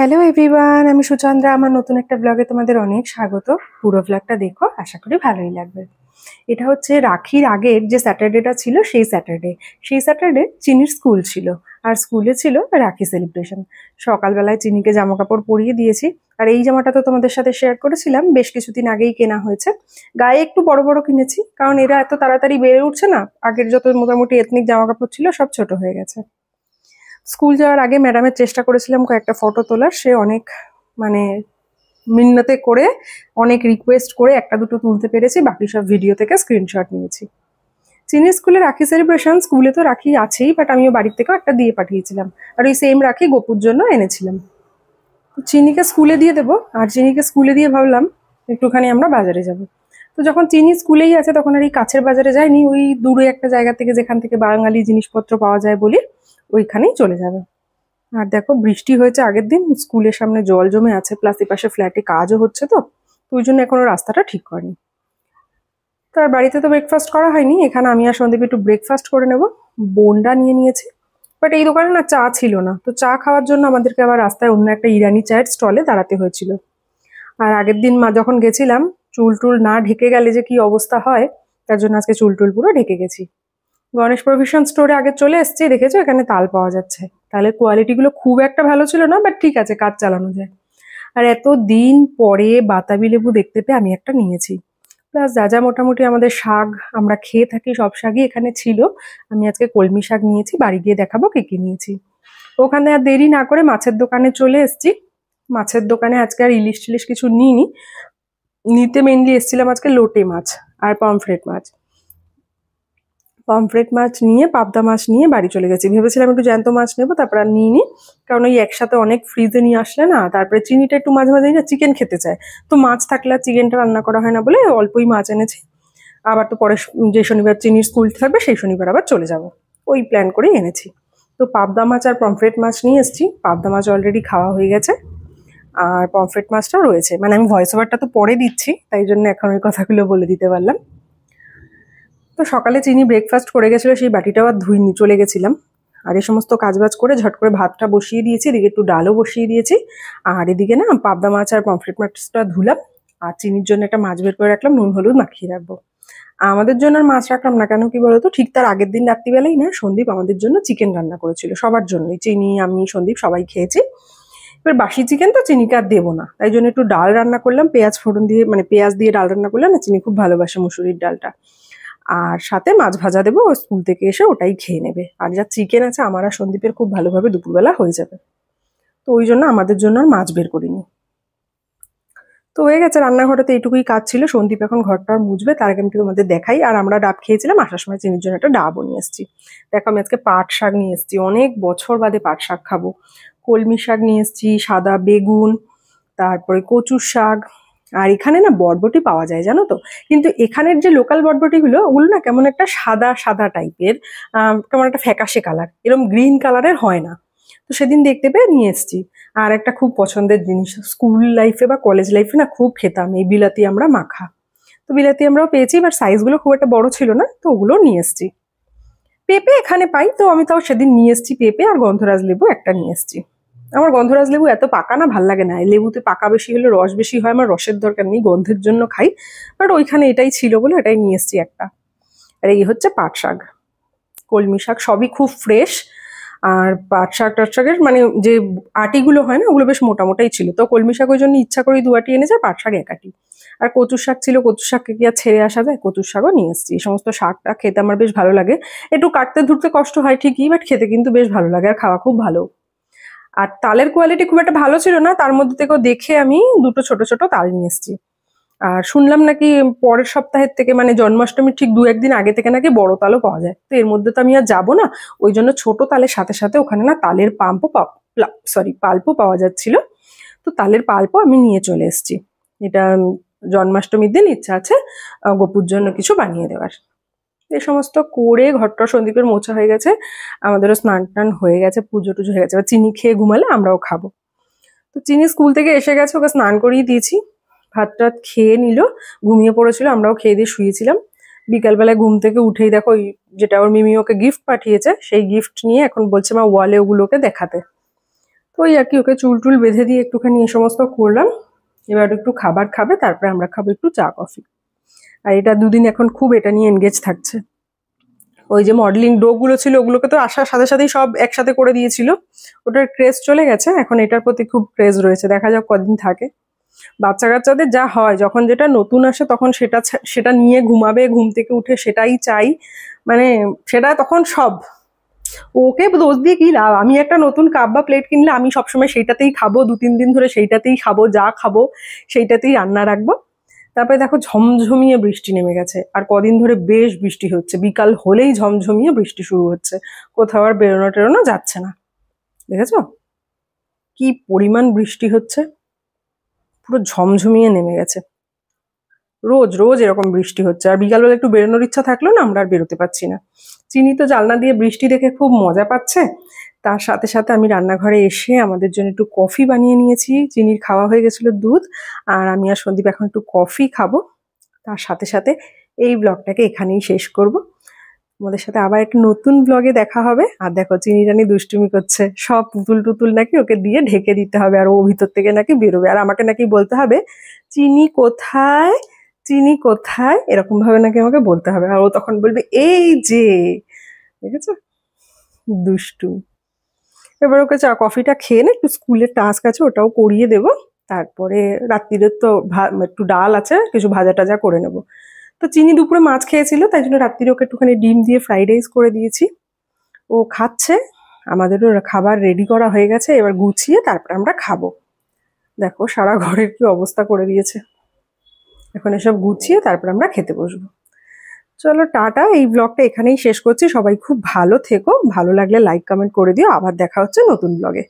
hello everyone আমি সুচন্দ্রা আমার নতুন একটা ব্লগে তোমাদের অনেক স্বাগত পুরো ব্লগটা দেখো আশা করি ভালোই লাগবে এটা হচ্ছে রাখির আগের যে স্যাটারডেটা ছিল সেই স্যাটারডে সেই স্যাটারডে চিনির স্কুল ছিল আর স্কুলে ছিল রাখি সেলিব্রেশন সকালবেলায় চিনিকে জামা কাপড় পরিয়ে দিয়েছি আর এই জামাটা তো তোমাদের সাথে শেয়ার করেছিলাম বেশ কিছুদিন আগেই কেনা হয়েছে গায়ে একটু বড় বড় কিনেছি কারণ এরা এত তাড়াতাড়ি বেড়ে উঠছে না আগের যত মোটামুটি এথনিক জামা কাপড় ছিল সব ছোট হয়ে গেছে স্কুল যাওয়ার আগে ম্যাডামের চেষ্টা করেছিলাম কয়েকটা ফটো তোলার সে অনেক মানে মিন্নতে করে অনেক রিকোয়েস্ট করে একটা দুটো তুলতে পেরেছি বাকি সব ভিডিও থেকে স্ক্রিনশট নিয়েছি চিনি স্কুলে রাখি সেলিব্রেশন স্কুলে তো রাখি আছেই বাট আমিও বাড়ির থেকেও একটা দিয়ে পাঠিয়েছিলাম আর ওই সেম রাখি গোপুর জন্য এনেছিলাম চিনিকে স্কুলে দিয়ে দেবো আর চিনিকে স্কুলে দিয়ে ভাবলাম একটুখানি আমরা বাজারে যাব তো যখন চিনি স্কুলেই আছে তখন আর এই কাছের বাজারে যায়নি ওই দূরে একটা জায়গা থেকে যেখান থেকে বাঙালি জিনিসপত্র পাওয়া যায় বলি ওইখানেই চলে যাবে আর দেখো বৃষ্টি হয়েছে আগের দিন স্কুলের সামনে জল জমে আছে প্লাস এপাশে ফ্ল্যাটে কাজও হচ্ছে তো তো ওই জন্য এখনো রাস্তাটা ঠিক করেনি তার বাড়িতে তো ব্রেকফাস্ট করা হয়নি এখানে আমি আর সন্দীপ একটু ব্রেকফাস্ট করে নেব বোনডা নিয়ে নিয়েছি বাট এই দোকানে না চা ছিল না তো চা খাওয়ার জন্য আমাদেরকে আবার রাস্তায় অন্য একটা ইরানি চায়ের স্টলে দাঁড়াতে হয়েছিল আর আগের দিন মা যখন গেছিলাম চুল টুল না ঢেকে গেলে যে কি অবস্থা হয় তার জন্য আজকে চুল টুল পুরো ঢেকে গেছি গণেশ প্রভিশন স্টোরে আগে চলে এসছি দেখেছো এখানে তাল পাওয়া যাচ্ছে তাহলে কোয়ালিটিগুলো খুব একটা ভালো ছিল না বাট ঠিক আছে কাজ চালানো যায় আর এত দিন পরে বাতাবি লেবু দেখতে পেয়ে আমি একটা নিয়েছি প্লাস যা যা মোটামুটি আমাদের শাক আমরা খেয়ে থাকি সব শাকই এখানে ছিল আমি আজকে কলমি শাক নিয়েছি বাড়ি গিয়ে দেখাবো কে কে নিয়েছি ওখানে আর দেরি না করে মাছের দোকানে চলে এসছি মাছের দোকানে আজকে আর ইলিশ টিলিশ কিছু নিইনি নিতে মেনলি এসছিলাম আজকে লোটে মাছ আর পমফ্রেট মাছ পমফ্রেট মাছ নিয়ে পাবদা মাছ নিয়ে বাড়ি চলে গেছি ভেবেছিলাম একটু জ্যান্ত মাছ নেবো তারপর আর নিয়ে নিই কারণ ওই একসাথে অনেক ফ্রিজে নিয়ে আসলে না তারপরে চিনিটা একটু মাঝে মাঝে না চিকেন খেতে চায় তো মাছ থাকলে আর চিকেনটা রান্না করা হয় না বলে অল্পই মাছ এনেছি আবার তো পরে যে শনিবার চিনির স্কুল থাকবে সেই শনিবার আবার চলে যাব ওই প্ল্যান করেই এনেছি তো পাবদা মাছ আর পমফ্রেট মাছ নিয়ে এসেছি পাবদা মাছ অলরেডি খাওয়া হয়ে গেছে আর পমফ্রেট মাছটাও রয়েছে মানে আমি ভয়েস ওভারটা তো পরে দিচ্ছি তাই জন্য এখন ওই কথাগুলো বলে দিতে পারলাম তো সকালে চিনি ব্রেকফাস্ট করে গেছিলো সেই বাটিটাও আর ধুইনি চলে গেছিলাম আর এই সমস্ত কাজবাজ করে ঝট করে ভাতটা বসিয়ে দিয়েছি এদিকে একটু ডালও বসিয়ে দিয়েছি আর এদিকে না পাবদা মাছ আর পমফ্রেট মাছটা ধুলাম আর চিনির জন্য একটা মাছ বের করে রাখলাম নুন হলুদ মাখিয়ে রাখবো আমাদের জন্য আর মাছ রাখলাম না কেন কি বলতো ঠিক তার আগের দিন রাত্রিবেলাই না সন্দীপ আমাদের জন্য চিকেন রান্না করেছিল সবার জন্যই চিনি আমি সন্দীপ সবাই খেয়েছি এবার বাসি চিকেন তো চিনিকে আর দেবো না তাই জন্য একটু ডাল রান্না করলাম পেঁয়াজ ফোড়ন দিয়ে মানে পেঁয়াজ দিয়ে ডাল রান্না করলাম না চিনি খুব ভালোবাসে মুসুরির ডালটা আর সাথে মাছ ভাজা দেবো ও স্কুল থেকে এসে ওটাই খেয়ে নেবে আর যা চিকেন আছে আমার আর সন্দীপের খুব ভালোভাবে দুপুরবেলা হয়ে যাবে তো ওই জন্য আমাদের জন্য আর মাছ বের করিনি তো হয়ে গেছে রান্নাঘরে তো এইটুকুই কাজ ছিল সন্দীপ এখন ঘরটা মুছবে তার আগে আমি তোমাদের দেখাই আর আমরা ডাব খেয়েছিলাম আসার সময় চিনির জন্য একটা ডাবও নিয়ে এসেছি দেখো আমি আজকে পাট শাক নিয়ে এসেছি অনেক বছর বাদে পাট শাক খাবো কলমি শাক নিয়ে এসেছি সাদা বেগুন তারপরে কচুর শাক আর এখানে না বরবটি পাওয়া যায় জানো তো কিন্তু এখানের যে লোকাল বরবটিগুলো ওগুলো না কেমন একটা সাদা সাদা টাইপের কেমন একটা ফ্যাকাশে কালার এরকম গ্রিন কালারের হয় না তো সেদিন দেখতে পেয়ে নিয়ে এসেছি আর একটা খুব পছন্দের জিনিস স্কুল লাইফে বা কলেজ লাইফে না খুব খেতাম এই বিলাতি আমরা মাখা তো বিলাতি আমরাও পেয়েছি এবার সাইজগুলো খুব একটা বড় ছিল না তো ওগুলো নিয়ে এসেছি পেঁপে এখানে পাই তো আমি তাও সেদিন নিয়ে এসেছি পেঁপে আর গন্ধরাজ লেবু একটা নিয়ে এসেছি আমার গন্ধরাজ লেবু এত পাকা না ভাল লাগে না লেবুতে পাকা বেশি হলে রস বেশি হয় আমার রসের দরকার নেই গন্ধের জন্য খাই বাট ওইখানে এটাই ছিল বলে এটাই নিয়ে এসছি একটা আর এই হচ্ছে পাট শাক কলমি শাক সবই খুব ফ্রেশ আর পাট শাক টাট শাকের মানে যে আটিগুলো হয় না ওগুলো বেশ মোটামোটাই ছিল তো কলমি শাক ওই জন্য ইচ্ছা করে দু আটি এনেছে পাট শাক এক আটি আর কচুর শাক ছিল কচুর শাককে কি আর ছেড়ে আসা যায় কচুর শাকও নিয়ে এসেছি এই সমস্ত শাকটা খেতে আমার বেশ ভালো লাগে একটু কাটতে ধুরতে কষ্ট হয় ঠিকই বাট খেতে কিন্তু বেশ ভালো লাগে আর খাওয়া খুব ভালো আর তালের কোয়ালিটি খুব একটা ভালো ছিল না তার মধ্যে থেকেও দেখে আমি দুটো ছোট ছোট তাল নিয়ে এসেছি আর শুনলাম নাকি পরের সপ্তাহের থেকে মানে জন্মাষ্টমীর ঠিক দু একদিন আগে থেকে নাকি বড় তালও পাওয়া যায় তো এর মধ্যে তো আমি আর যাবো না ওই জন্য ছোট তালের সাথে সাথে ওখানে না তালের পাম্পও সরি পাল্পও পাওয়া যাচ্ছিল তো তালের পাল্পও আমি নিয়ে চলে এসেছি এটা জন্মাষ্টমীর দিন ইচ্ছা আছে গোপুর জন্য কিছু বানিয়ে দেওয়ার এ সমস্ত করে ঘরটা সন্দীপের মোছা হয়ে গেছে আমাদেরও স্নান টান হয়ে গেছে পুজো টুজো হয়ে গেছে চিনি খেয়ে ঘুমালে আমরাও খাবো তো চিনি স্কুল থেকে এসে গেছে ওকে স্নান করিয়ে দিয়েছি ভাত টাত খেয়ে নিল ঘুমিয়ে পড়েছিল আমরাও খেয়ে দিয়ে শুয়েছিলাম বিকালবেলায় ঘুম থেকে উঠেই দেখো ওই যেটা ওর মিমি ওকে গিফট পাঠিয়েছে সেই গিফট নিয়ে এখন বলছে মা ওয়ালে ওগুলোকে দেখাতে তো ওই আর কি ওকে চুল টুল বেঁধে দিয়ে একটুখানি এই সমস্ত করলাম এবার একটু খাবার খাবে তারপরে আমরা খাবো একটু চা কফি আর এটা দুদিন এখন খুব এটা নিয়ে এনগেজ থাকছে ওই যে মডেলিং ডোগুলো ছিল ওগুলোকে তো আসার সাথে সাথেই সব একসাথে করে দিয়েছিল ওটার ক্রেজ চলে গেছে এখন এটার প্রতি খুব ক্রেজ রয়েছে দেখা যাক কদিন থাকে বাচ্চা কাচ্চাদের যা হয় যখন যেটা নতুন আসে তখন সেটা সেটা নিয়ে ঘুমাবে ঘুম থেকে উঠে সেটাই চাই মানে সেটা তখন সব ওকে দোষ দিয়ে কি লাভ আমি একটা নতুন কাপ বা প্লেট কিনলে আমি সবসময় সেইটাতেই খাবো দু তিন দিন ধরে সেইটাতেই খাবো যা খাবো সেইটাতেই রান্না রাখবো তারপরে দেখো ঝমঝমিয়ে বৃষ্টি নেমে গেছে আর কদিন ধরে বেশ বৃষ্টি হচ্ছে বিকাল হলেই ঝমঝমিয়ে বৃষ্টি শুরু হচ্ছে কোথাও আর বেরোনো টেরোনো যাচ্ছে না দেখেছ কি পরিমাণ বৃষ্টি হচ্ছে পুরো ঝমঝমিয়ে নেমে গেছে রোজ রোজ এরকম বৃষ্টি হচ্ছে আর বিকালবেলা একটু বেরোনোর ইচ্ছা থাকলো না আমরা আর বেরোতে পারছি না চিনি তো জালনা দিয়ে বৃষ্টি দেখে খুব মজা পাচ্ছে তার সাথে সাথে আমি রান্নাঘরে এসে আমাদের জন্য একটু কফি বানিয়ে নিয়েছি চিনির খাওয়া হয়ে গেছিলো দুধ আর আমি আর সন্দীপ এখন একটু কফি খাবো তার সাথে সাথে এই ব্লগটাকে এখানেই শেষ করব তোমাদের সাথে আবার একটা নতুন ব্লগে দেখা হবে আর দেখো চিনি রানি দুষ্টুমি করছে সব পুতুল টুতুল নাকি ওকে দিয়ে ঢেকে দিতে হবে আর ও ভিতর থেকে নাকি বেরোবে আর আমাকে নাকি বলতে হবে চিনি কোথায় চিনি কোথায় এরকম ভাবে নাকি আমাকে বলতে হবে আর ও তখন বলবে এই যে দেখেছো দুষ্টু এবার ওকে চা কফিটা খেয়ে না একটু স্কুলের টাস্ক আছে ওটাও করিয়ে দেব তারপরে রাত্রিরে তো একটু ডাল আছে কিছু ভাজা টাজা করে নেব তো চিনি দুপুরে মাছ খেয়েছিল তাই জন্য রাত্রিরে ওকে একটুখানি ডিম দিয়ে ফ্রাইড রাইস করে দিয়েছি ও খাচ্ছে আমাদেরও খাবার রেডি করা হয়ে গেছে এবার গুছিয়ে তারপরে আমরা খাবো দেখো সারা ঘরের কি অবস্থা করে দিয়েছে এখন এসব গুছিয়ে তারপর আমরা খেতে বসবো চলো টাটা এই ব্লগটা এখানেই শেষ করছি সবাই খুব ভালো থেকো ভালো লাগলে লাইক কমেন্ট করে দিও আবার দেখা হচ্ছে নতুন ব্লগে